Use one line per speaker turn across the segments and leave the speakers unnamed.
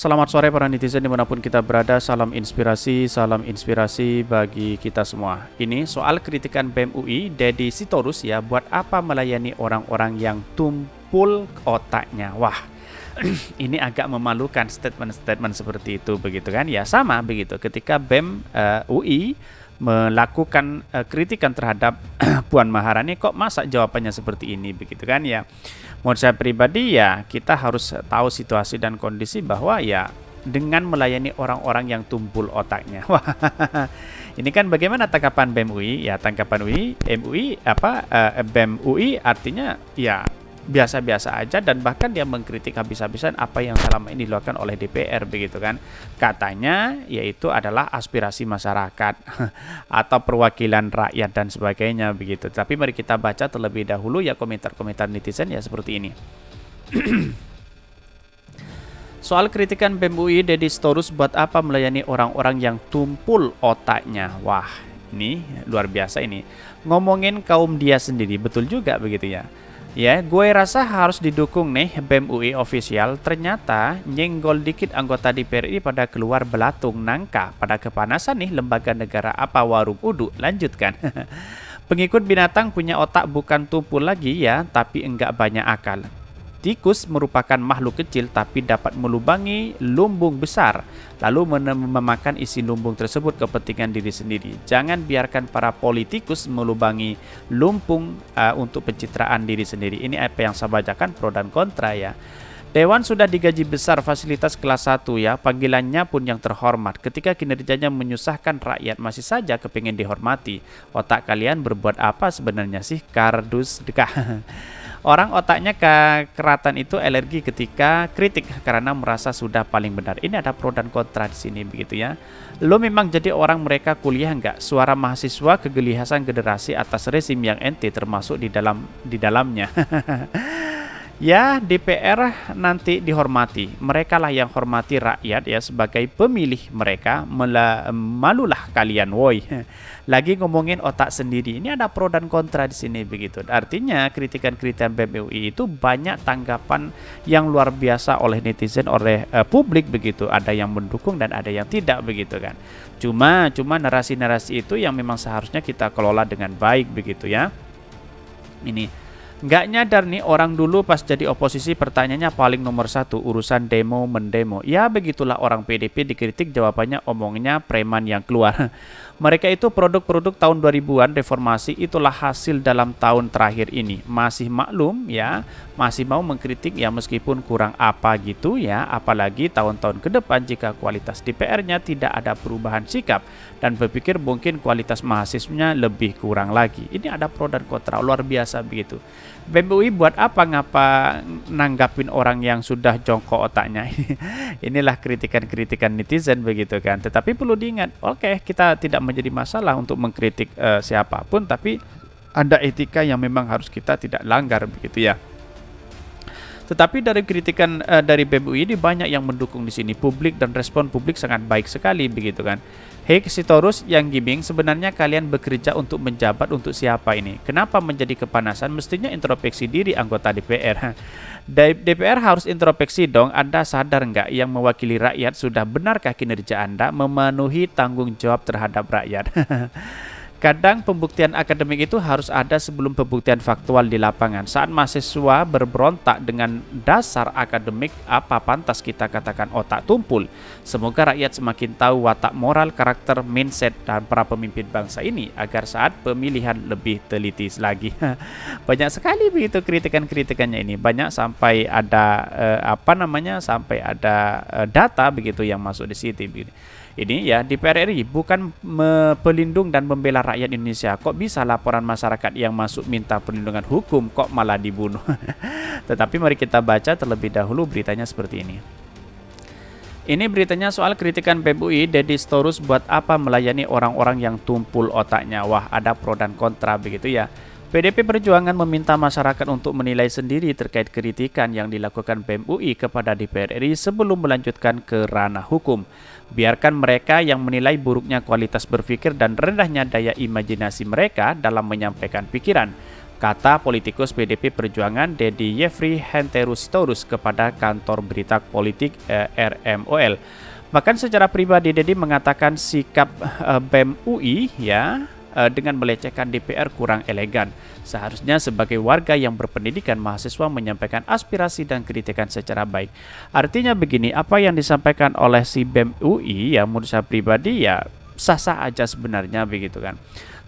Selamat sore para netizen dimanapun kita berada, salam inspirasi, salam inspirasi bagi kita semua. Ini soal kritikan BEM UI, Dedi Sitorus ya, buat apa melayani orang-orang yang tumpul otaknya? Wah, ini agak memalukan statement-statement seperti itu begitu kan? Ya sama begitu, ketika BEM uh, eh, UI melakukan uh, kritikan terhadap Puan Maharani kok masa jawabannya seperti ini begitu kan ya. Menurut saya pribadi ya kita harus tahu situasi dan kondisi bahwa ya dengan melayani orang-orang yang tumpul otaknya. Wah, ini kan bagaimana tangkapan BEM Ya, tangkapan UI, MUI apa uh, eh, BEM artinya ya biasa-biasa aja dan bahkan dia mengkritik habis-habisan apa yang selama ini dilakukan oleh DPR begitu kan. Katanya yaitu adalah aspirasi masyarakat atau perwakilan rakyat dan sebagainya begitu. Tapi mari kita baca terlebih dahulu ya komentar-komentar netizen ya seperti ini. Soal kritikan BEM UI, Deddy Storus buat apa melayani orang-orang yang tumpul otaknya? Wah, ini luar biasa ini. Ngomongin kaum dia sendiri, betul juga begitu ya. Ya, gue rasa harus didukung nih BEM UI official. Ternyata nyenggol dikit anggota DPR ini pada keluar belatung nangka pada kepanasan nih lembaga negara apa warung udu. Lanjutkan. Pengikut binatang punya otak bukan tumpul lagi ya, tapi enggak banyak akal. Tikus merupakan makhluk kecil tapi dapat melubangi lumbung besar, lalu memakan isi lumbung tersebut kepentingan diri sendiri. Jangan biarkan para politikus melubangi lumbung uh, untuk pencitraan diri sendiri. Ini apa yang saya bacakan pro dan kontra ya. Dewan sudah digaji besar fasilitas kelas 1 ya, panggilannya pun yang terhormat. Ketika kinerjanya menyusahkan rakyat masih saja kepingin dihormati. Otak kalian berbuat apa sebenarnya sih kardus dekat? Orang otaknya ke keratan itu alergi ketika kritik karena merasa sudah paling benar. Ini ada pro dan kontra di sini begitu ya. Lo memang jadi orang mereka kuliah nggak? Suara mahasiswa kegelihasan generasi atas rezim yang ente termasuk di dalam di dalamnya. Ya, DPR nanti dihormati. Mereka lah yang hormati rakyat ya sebagai pemilih mereka. Malulah kalian, woi. Lagi ngomongin otak sendiri. Ini ada pro dan kontra di sini begitu. Artinya kritikan-kritikan BMUI itu banyak tanggapan yang luar biasa oleh netizen, oleh uh, publik begitu. Ada yang mendukung dan ada yang tidak begitu kan. Cuma cuma narasi-narasi itu yang memang seharusnya kita kelola dengan baik begitu ya. Ini Nggak nyadar nih orang dulu pas jadi oposisi pertanyaannya paling nomor satu urusan demo mendemo. Ya begitulah orang PDP dikritik jawabannya omongnya preman yang keluar. Mereka itu produk-produk tahun 2000-an reformasi itulah hasil dalam tahun terakhir ini. Masih maklum ya, masih mau mengkritik ya meskipun kurang apa gitu ya. Apalagi tahun-tahun ke depan jika kualitas DPR-nya tidak ada perubahan sikap dan berpikir mungkin kualitas mahasiswanya lebih kurang lagi. Ini ada pro dan kontra luar biasa begitu. PMUI buat apa ngapa nanggapin orang yang sudah jongkok otaknya? Inilah kritikan-kritikan netizen begitu kan. Tetapi perlu diingat, oke okay, kita tidak menjadi masalah untuk mengkritik uh, siapapun, tapi ada etika yang memang harus kita tidak langgar begitu ya. Tetapi dari kritikan uh, dari PBUI ini banyak yang mendukung di sini publik dan respon publik sangat baik sekali begitu kan. Hei Sitorus yang Giming sebenarnya kalian bekerja untuk menjabat untuk siapa ini? Kenapa menjadi kepanasan? Mestinya introspeksi diri anggota DPR. DPR harus introspeksi dong. Anda sadar nggak yang mewakili rakyat sudah benarkah kinerja Anda memenuhi tanggung jawab terhadap rakyat? Kadang pembuktian akademik itu harus ada sebelum pembuktian faktual di lapangan. Saat mahasiswa berberontak dengan dasar akademik, apa pantas kita katakan otak tumpul? Semoga rakyat semakin tahu watak moral, karakter, mindset, dan para pemimpin bangsa ini agar saat pemilihan lebih teliti lagi. Banyak sekali begitu kritikan-kritikannya ini. Banyak sampai ada eh, apa namanya? sampai ada eh, data begitu yang masuk di situ begitu ini ya di PRRI bukan pelindung dan membela rakyat Indonesia. Kok bisa laporan masyarakat yang masuk minta perlindungan hukum kok malah dibunuh? Tetapi mari kita baca terlebih dahulu beritanya seperti ini. Ini beritanya soal kritikan PBUI Deddy Storus buat apa melayani orang-orang yang tumpul otaknya. Wah, ada pro dan kontra begitu ya. PDP Perjuangan meminta masyarakat untuk menilai sendiri terkait kritikan yang dilakukan BEM UI kepada DPR RI sebelum melanjutkan ke ranah hukum. Biarkan mereka yang menilai buruknya kualitas berpikir dan rendahnya daya imajinasi mereka dalam menyampaikan pikiran, kata politikus PDP Perjuangan Dedi Yefri Henterus-Torus kepada kantor berita politik eh, RMOL. Bahkan secara pribadi Dedi mengatakan sikap eh, BEM UI ya Eh, dengan melecehkan DPR kurang elegan. Seharusnya sebagai warga yang berpendidikan mahasiswa menyampaikan aspirasi dan kritikan secara baik. Artinya begini, apa yang disampaikan oleh si BEM UI ya menurut saya pribadi ya sah-sah aja sebenarnya begitu kan.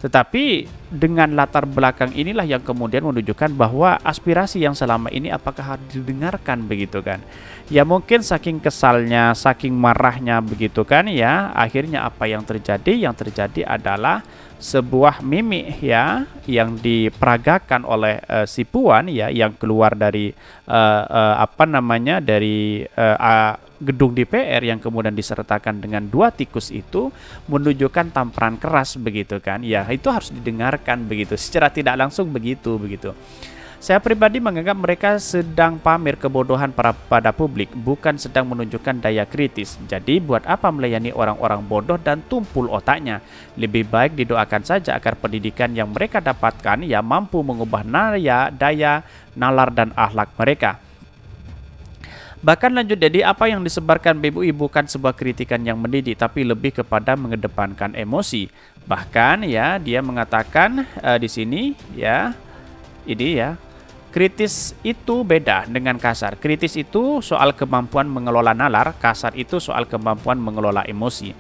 Tetapi dengan latar belakang inilah yang kemudian menunjukkan bahwa aspirasi yang selama ini apakah harus didengarkan begitu kan. Ya mungkin saking kesalnya, saking marahnya begitu kan ya, akhirnya apa yang terjadi? Yang terjadi adalah sebuah mimik ya yang diperagakan oleh uh, si puan ya yang keluar dari uh, uh, apa namanya dari uh, uh, gedung DPR yang kemudian disertakan dengan dua tikus itu menunjukkan tamparan keras begitu kan ya itu harus didengarkan begitu secara tidak langsung begitu begitu saya pribadi menganggap mereka sedang pamer kebodohan para pada publik, bukan sedang menunjukkan daya kritis. Jadi buat apa melayani orang-orang bodoh dan tumpul otaknya? Lebih baik didoakan saja agar pendidikan yang mereka dapatkan ya mampu mengubah naya, daya, nalar dan akhlak mereka. Bahkan lanjut jadi apa yang disebarkan ibu-ibu bukan sebuah kritikan yang mendidik tapi lebih kepada mengedepankan emosi. Bahkan ya dia mengatakan uh, di sini ya ini ya Kritis itu beda dengan kasar. Kritis itu soal kemampuan mengelola nalar, kasar itu soal kemampuan mengelola emosi.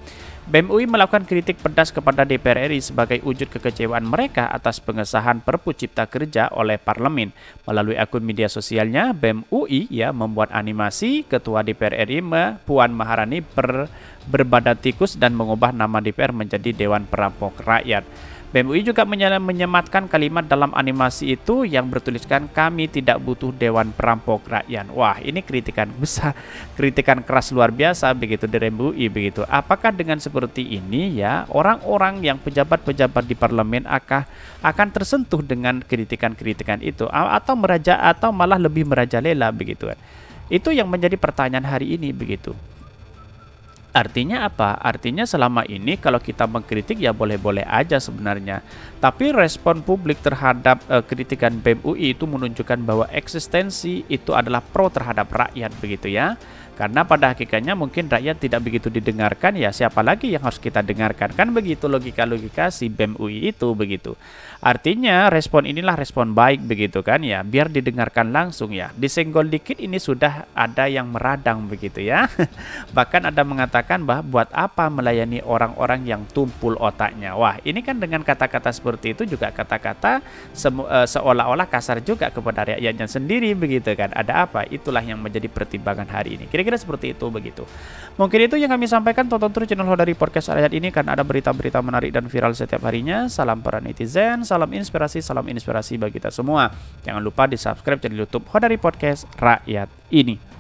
BEM UI melakukan kritik pedas kepada DPR RI sebagai wujud kekecewaan mereka atas pengesahan Perpu Cipta Kerja oleh parlemen. Melalui akun media sosialnya, BEM UI ya membuat animasi Ketua DPR RI Puan Maharani ber, berbadan tikus dan mengubah nama DPR menjadi Dewan Perampok Rakyat. BEM UI juga menyematkan kalimat dalam animasi itu yang bertuliskan kami tidak butuh Dewan Perampok Rakyat. Wah, ini kritikan besar, kritikan keras luar biasa begitu dari BMUI begitu. Apakah dengan seperti ini ya orang-orang yang pejabat-pejabat di parlemen akan akan tersentuh dengan kritikan-kritikan itu atau meraja atau malah lebih merajalela begitu kan. Itu yang menjadi pertanyaan hari ini begitu. Artinya apa? Artinya selama ini kalau kita mengkritik ya boleh-boleh aja sebenarnya. Tapi respon publik terhadap uh, kritikan BEM UI itu menunjukkan bahwa eksistensi itu adalah pro terhadap rakyat begitu ya. Karena pada hakikatnya mungkin rakyat tidak begitu didengarkan ya siapa lagi yang harus kita dengarkan kan begitu logika-logika si BEM UI itu begitu. Artinya respon inilah respon baik begitu kan ya biar didengarkan langsung ya. Disenggol dikit ini sudah ada yang meradang begitu ya. Bahkan ada mengatakan bahwa buat apa melayani orang-orang yang tumpul otaknya. Wah ini kan dengan kata-kata seperti itu juga kata-kata e, seolah-olah kasar juga kepada rakyatnya sendiri begitu kan. Ada apa? Itulah yang menjadi pertimbangan hari ini. Kira-kira kira-kira seperti itu begitu. Mungkin itu yang kami sampaikan. Tonton terus channel Hodari Podcast Rakyat ini karena ada berita-berita menarik dan viral setiap harinya. Salam para netizen, salam inspirasi, salam inspirasi bagi kita semua. Jangan lupa di subscribe channel YouTube Hodari Podcast Rakyat ini.